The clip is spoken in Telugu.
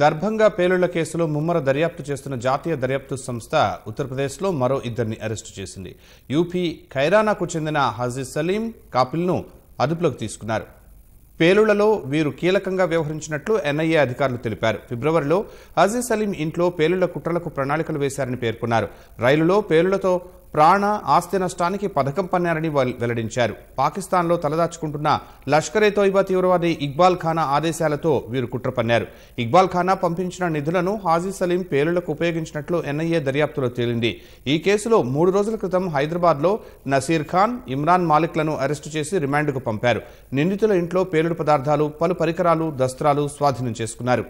దర్భంగా పేలుళ్ల కేసులో ముమ్మర దర్యాప్తు చేస్తున్న జాతీయ దర్యాప్తు సంస్థ ఉత్తరప్రదేశ్లో మరో ఇద్దరిని అరెస్టు చేసింది యూపీ ఖైరానాకు చెందిన హజీ సలీం కాపిల్ను అదుపులోకి తీసుకున్నారు పేలుళ్లలో వీరు కీలకంగా వ్యవహరించినట్లు ఎన్ఐఏ అధికారులు తెలిపారు ఫిబ్రవరిలో హజీ సలీం ఇంట్లో పేలుళ్ల కుట్రలకు ప్రణాళికలు వేశారని పేర్కొన్నారు రైలులో పేలుళ్లతో ప్రాణ ఆస్తి నష్టానికి పథకం పన్నారని వెల్లడించారు పాకిస్తాన్లో తలదాచుకుంటున్న లష్కరే తోయిబా తీవ్రవాది ఇక్బాల్ ఖానా ఆదేశాలతో వీరు కుట్ర పన్నారు ఇక్బాల్ ఖానా పంపించిన నిధులను హాజీ సలీం పేలులకు ఉపయోగించినట్లు ఎన్ఐఏ దర్యాప్తులో తేలింది ఈ కేసులో మూడు రోజుల క్రితం హైదరాబాద్లో నసీర్ ఖాన్ ఇమ్రాన్ మాలిక్లను అరెస్టు చేసి రిమాండ్కు పంపారు నిందితుల ఇంట్లో పేలుడు పదార్థాలు పలు పరికరాలు దస్త్రాలు స్వాధీనం చేసుకున్నారు